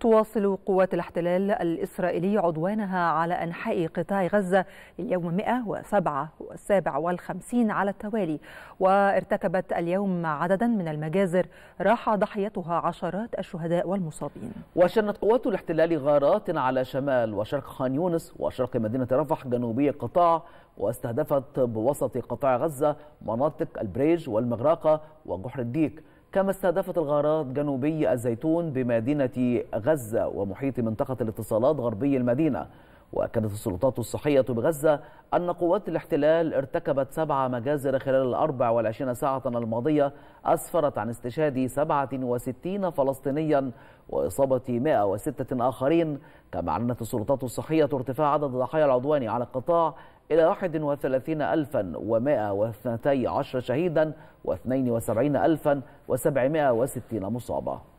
تواصل قوات الاحتلال الإسرائيلي عدوانها على أنحاء قطاع غزة اليوم 157 على التوالي وارتكبت اليوم عددا من المجازر راح ضحيتها عشرات الشهداء والمصابين وشنت قوات الاحتلال غارات على شمال وشرق خان يونس وشرق مدينة رفح جنوبي القطاع واستهدفت بوسط قطاع غزة مناطق البريج والمغراقة وجحر الديك كما استهدفت الغارات جنوبي الزيتون بمدينة غزة ومحيط منطقة الاتصالات غربي المدينة وأكدت السلطات الصحية بغزة أن قوات الاحتلال ارتكبت سبع مجازر خلال الأربع والعشرين ساعة الماضية أسفرت عن استشهاد 67 فلسطينيا وإصابة 106 آخرين كما أعلنت السلطات الصحية ارتفاع عدد ضحايا العدوان على القطاع إلى 31112 شهيدا و72760 مصابة